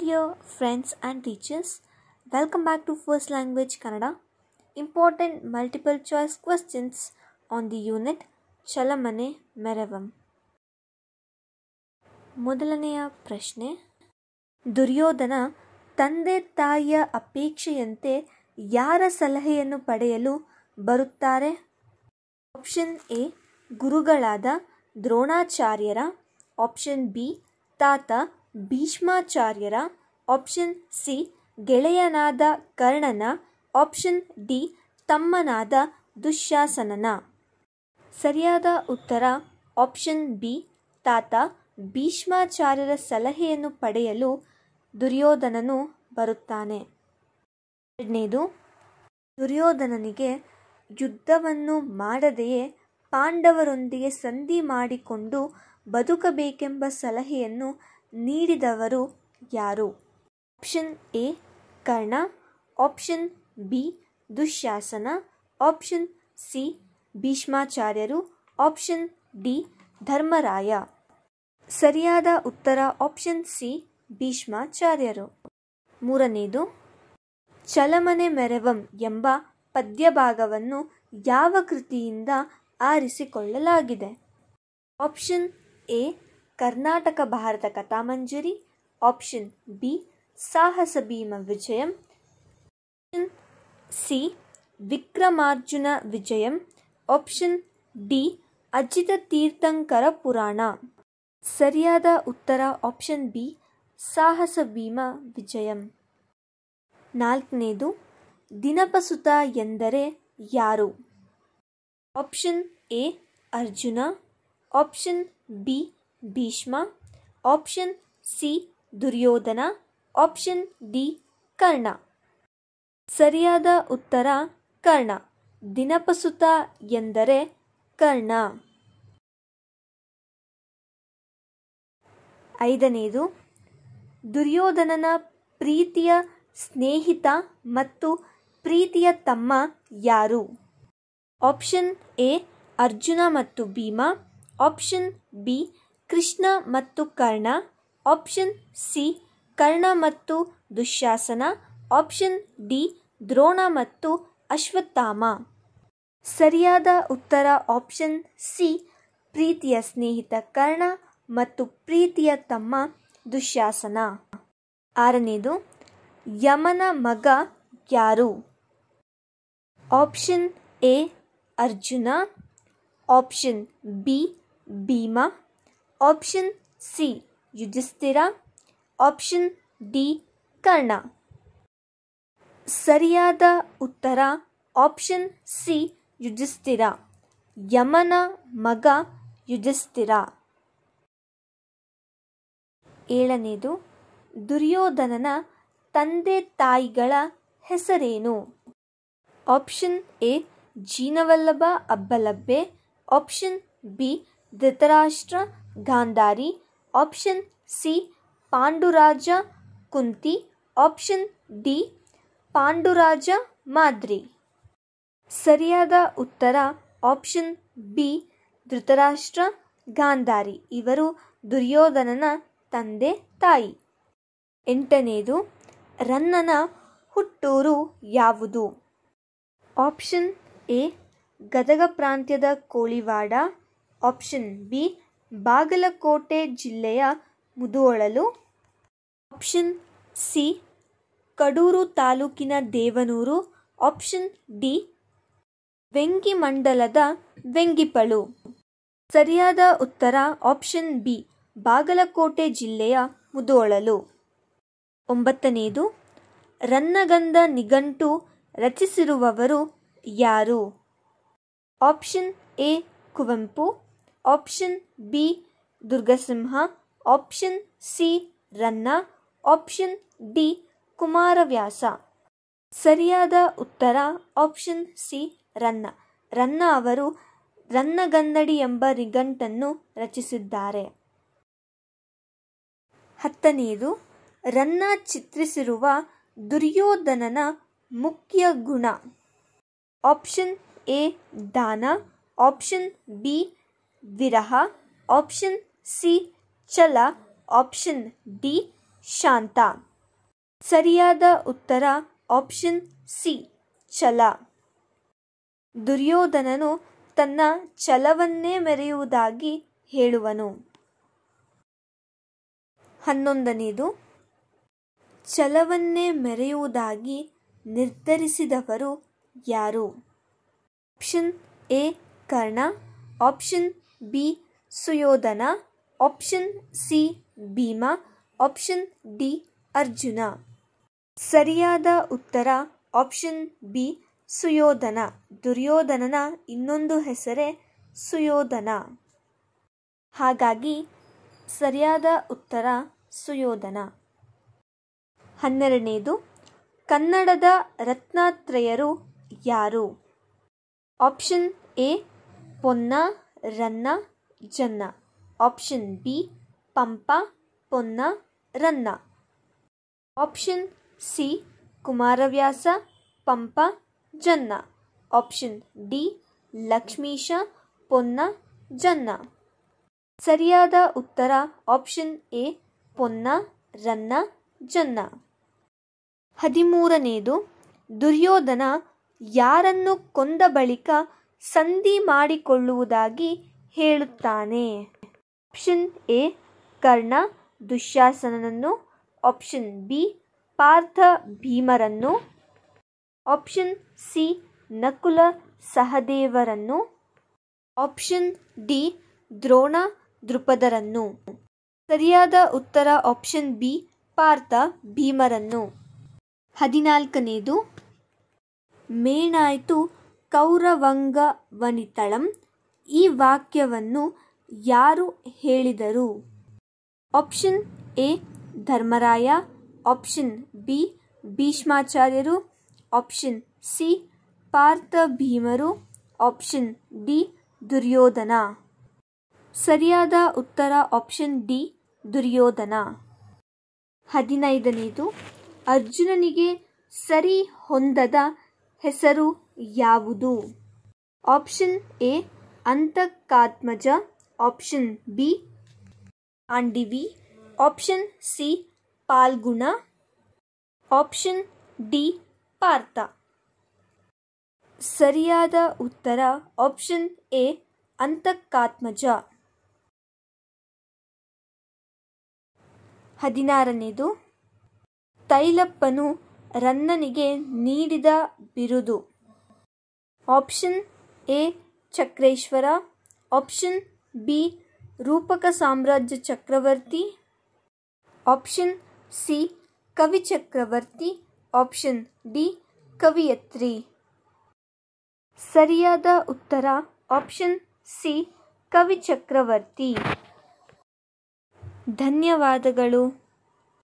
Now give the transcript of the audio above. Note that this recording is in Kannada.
dear friends and teachers welcome back to first language Kannada important multiple choice questions on the unit ಚಲಮನೆ ಮೆರವಂ ಮೊದಲನೆಯ ಪ್ರಶ್ನೆ ದುರ್ಯೋಧನ ತಂದೆ ತಾಯಿಯ ಅಪೇಕ್ಷೆಯಂತೆ ಯಾರ ಸಲಹೆಯನ್ನು ಪಡೆಯಲು ಬರುತ್ತಾರೆ ಆಪ್ಷನ್ ಎ ಗುರುಗಳಾದ ದ್ರೋಣಾಚಾರ್ಯರ ಆಪ್ಷನ್ ಬಿ ತಾತ ಭೀಷ್ಮಾಚಾರ್ಯರ ಆಪ್ಷನ್ ಸಿ ಗೆಳೆಯನಾದ ಕರ್ಣನ ಆಪ್ಷನ್ ಡಿ ತಮ್ಮನಾದ ದುಶ್ಯಾಸನನ ಸರಿಯಾದ ಉತ್ತರ ಆಪ್ಷನ್ ಬಿ ತಾತ ಭೀಷ್ಮಾಚಾರ್ಯರ ಸಲಹೆಯನ್ನು ಪಡೆಯಲು ದುರ್ಯೋಧನನು ಬರುತ್ತಾನೆ ಎರಡನೇದು ದುರ್ಯೋಧನನಿಗೆ ಯುದ್ಧವನ್ನು ಮಾಡದೆಯೇ ಪಾಂಡವರೊಂದಿಗೆ ಸಂಧಿ ಮಾಡಿಕೊಂಡು ಬದುಕಬೇಕೆಂಬ ಸಲಹೆಯನ್ನು ನೀಡಿದವರು ಯಾರು option A Karna option B Dushasana option C ಭೀಷ್ಮಾಚಾರ್ಯರು ಆಪ್ಷನ್ ಡಿ ಧರ್ಮರಾಯ ಸರಿಯಾದ ಉತ್ತರ ಆಪ್ಷನ್ ಸಿ ಭೀಷ್ಮಾಚಾರ್ಯರು ಮೂರನೇದು ಚಲಮನೆ ಮೆರವಂ ಎಂಬ ಪದ್ಯಭಾಗವನ್ನು ಯಾವ ಕೃತಿಯಿಂದ ಆರಿಸಿಕೊಳ್ಳಲಾಗಿದೆ option A Karnataka Bharata Kathamanjari option B Sahasa Bhima Vijayam C Vikramarjuna Vijayam option D Ajitha Tirthankara Purana ಸರಿಯಾದ ಉತ್ತರ ಆಪ್ಷನ್ ಬಿ ಸಾಹಸ ಭೀಮ ವಿಜಯಂ ನಾಲ್ಕನೇದು ದಿನಪಸುತ ಎಂದರೆ ಯಾರು option A Arjuna option B Bhishma option C Duryodhana option D Karna ಸರಿಯಾದ ಉತ್ತರ ಕರ್ಣ ದಿನಪಸುತ ಎಂದರೆ ಕರ್ಣ ಐದನೇದು ದುರ್ಯೋಧನನ ಪ್ರೀತಿಯ ಸ್ನೇಹಿತ ಮತ್ತು ಪ್ರೀತಿಯ ತಮ್ಮ ಯಾರು ಆಪ್ಷನ್ ಎ ಅರ್ಜುನ ಮತ್ತು ಭೀಮ ಆಪ್ಷನ್ ಬಿ ಕೃಷ್ಣ ಮತ್ತು ಕರ್ಣ ಆಪ್ಷನ್ ಸಿ ಕರ್ಣ ಮತ್ತು ದುಶ್ಯಾಸನ ಆಪ್ಷನ್ ಡಿ ದ್ರೋಣ ಮತ್ತು ಅಶ್ವತ್ಥಾಮ ಸರಿಯಾದ ಉತ್ತರ ಆಪ್ಷನ್ ಸಿ ಪ್ರೀತಿಯ ಸ್ನೇಹಿತ ಕರ್ಣ ಮತ್ತು ಪ್ರೀತಿಯ ತಮ್ಮ ದುಶ್ಯಾಸನ ಆರನೇದು ಯಮನ ಮಗ ಯಾರು option A Arjuna option B Bhima option C Yudhishthira option D Karna ಸರಿಯಾದ ಉತ್ತರ ಆಪ್ಷನ್ ಸಿ ಯುಧಿಸ್ಥಿರ ಯಮನ ಮಗ ಯುಧಿಸ್ಥಿರ ಏಳನೇದು ದುರ್ಯೋಧನನ ತಂದೆ ತಾಯಿಗಳ ಹೆಸರೇನು option A Jinavallabha Abbalabbe option B Dhritarashtra Gandhari option C Panduraja Kunti option D Panduraja Madri ಸರಿಯಾದ ಉತ್ತರ ಆಪ್ಷನ್ ಬಿ ಧೃತರಾಷ್ಟ್ರ ಗಾಂಧಾರಿ ಇವರು ದುರ್ಯೋಧನನ ತಂದೆ ತಾಯಿ ಎಂಟನೇದು ರನ್ನನ ಹುಟ್ಟೂರು ಯಾವುದು ಆಪ್ಷನ್ ಎ ಗದಗ ಪ್ರಾಂತ್ಯದ ಕೋಳಿವಾಡ ಆಪ್ಷನ್ ಬಿ ಬಾಗಲಕೋಟೆ ಜಿಲ್ಲೆಯ ಮುದುವಳಲು ಆಪ್ಷನ್ ಸಿ ಕಡೂರು ತಾಲೂಕಿನ ದೇವನೂರು ಆಪ್ಷನ್ ಡಿ ವೆಂಗಿ ಮಂಡಲದ ವೆಂಗಿಪಳು ಸರಿಯಾದ ಉತ್ತರ ಆಪ್ಷನ್ ಬಿ ಬಾಗಲಕೋಟೆ ಜಿಲ್ಲೆಯ ಮುದೋಳಲು ಒಂಬತ್ತನೆಯದು ರನ್ನಗಂಧ ನಿಘಂಟು ರಚಿಸಿರುವವರು ಯಾರು option A Kuvempu option B Durgasimha option C Ranna option D Kumaravyasa ಸರಿಯಾದ ಉತ್ತರ ಆಪ್ಷನ್ ಸಿ ರನ್ನ ರನ್ನ ಅವರು ರನ್ನಗನ್ನಡಿ ಎಂಬ ರಿಗಂಟನ್ನು ರಚಿಸಿದ್ದಾರೆ ಹತ್ತನೆಯದು ರನ್ನ ಚಿತ್ರಿಸಿರುವ ದುರ್ಯೋಧನನ ಮುಖ್ಯ ಗುಣ ಆಪ್ಷನ್ ಎ ದಾನ ಆಪ್ಷನ್ ಬಿ ವಿರಹ ಆಪ್ಷನ್ ಸಿ ಛಲ ಆಪ್ಷನ್ ಡಿ ಶಾಂತ ಸರಿಯಾದ ಉತ್ತರ ಆಪ್ಷನ್ ಸಿ ಛಲ ದುರ್ಯೋಧನನು ತನ್ನ ಛಲವನ್ನೇ ಮೆರೆಯುವುದಾಗಿ ಹೇಳುವನು ಹನ್ನೊಂದನೇದು ಛಲವನ್ನೇ ಮೆರೆಯುವುದಾಗಿ ನಿರ್ಧರಿಸಿದವರು ಯಾರು option A Karna option B Suyodhana option C Bhima option D Arjuna ಸರಿಯಾದ ಉತ್ತರ ಆಪ್ಷನ್ ಬಿ ಸುಯೋಧನ ದುರ್ಯೋಧನನ ಇನ್ನೊಂದು ಹೆಸರೇ ಸುಯೋಧನ ಹಾಗಾಗಿ ಸರಿಯಾದ ಉತ್ತರ ಸುಯೋಧನ ಹನ್ನೆರಡನೇದು ಕನ್ನಡದ ರತ್ನಾತ್ರೇಯರು ಯಾರು option A Ponna Ranna Janna option B Pampa Ponna Ranna option C Kumaravyasa Pampa Janna option D Lakshmisha Ponna Janna ಸರಿಯಾದ ಉತ್ತರ ಆಪ್ಷನ್ ಎ ಪೊನ್ನ ರನ್ನ ಜನ್ನ ಹದಿಮೂರನೆಯದು ದುರ್ಯೋಧನ ಯಾರನ್ನು ಕೊಂದ ಬಳಿಕ ಸಂಧಿ ಮಾಡಿಕೊಳ್ಳುವುದಾಗಿ ಹೇಳುತ್ತಾನೆ ಆಪ್ಷನ್ ಎ ಕರ್ಣ ದುಶಾಸನನ್ನು ಆಪ್ಷನ್ ಬಿ ಪಾರ್ಥ ಭೀಮರನ್ನು ಆಪ್ಷನ್ ಸಿ ನಕುಲ ಸಹದೇವರನ್ನು ಆಪ್ಷನ್ ಡಿ ದ್ರೋಣ ದೃಪದರನ್ನು ಸರಿಯಾದ ಉತ್ತರ ಆಪ್ಷನ್ ಬಿ ಪಾರ್ಥ ಭೀಮರನ್ನು ಹದಿನಾಲ್ಕನೇದು ಮೇಣಾಯಿತು ಕೌರವಂಗ ವನಿತಳಂ ಈ ವಾಕ್ಯವನ್ನು ಯಾರು ಹೇಳಿದರು option A Dharmaraya option B ಭೀಷ್ಮಾಚಾರ್ಯರು ಆಪ್ಷನ್ ಸಿ ಪಾರ್ಥ ಭೀಮರು ಆಪ್ಷನ್ ಡಿ ದುರ್ಯೋಧನ ಸರಿಯಾದ ಉತ್ತರ ಆಪ್ಷನ್ ಡಿ ದುರ್ಯೋಧನ ಹದಿನೈದನೇದು ಅರ್ಜುನನಿಗೆ ಸರಿ ಹೊಂದದ ಹೆಸರು ಯಾವುದು option A Antakatmaja option B ಆಂಡಿವಿ option C Phalguna option D Partha ಸರಿಯಾದ ಉತ್ತರ ಆಪ್ಷನ್ ಎ ಅಂತಕಾತ್ಮಜ ಹದಿನಾರನೇದು ತೈಲಪ್ಪನು ರನ್ನನಿಗೆ ನೀಡಿದ ಬಿರುದು option A Chakreshwara option B ರೂಪಕ ಸಾಮ್ರಾಜ್ಯ ಚಕ್ರವರ್ತಿ ಆಪ್ಷನ್ ಸಿ ಕವಿ ಚಕ್ರವರ್ತಿ ಆಪ್ಷನ್ ಡಿ ಕವಿಯತ್ರಿ ಸರಿಯಾದ ಉತ್ತರ ಆಪ್ಷನ್ ಸಿ ಕವಿ ಚಕ್ರವರ್ತಿ ಧನ್ಯವಾದಗಳು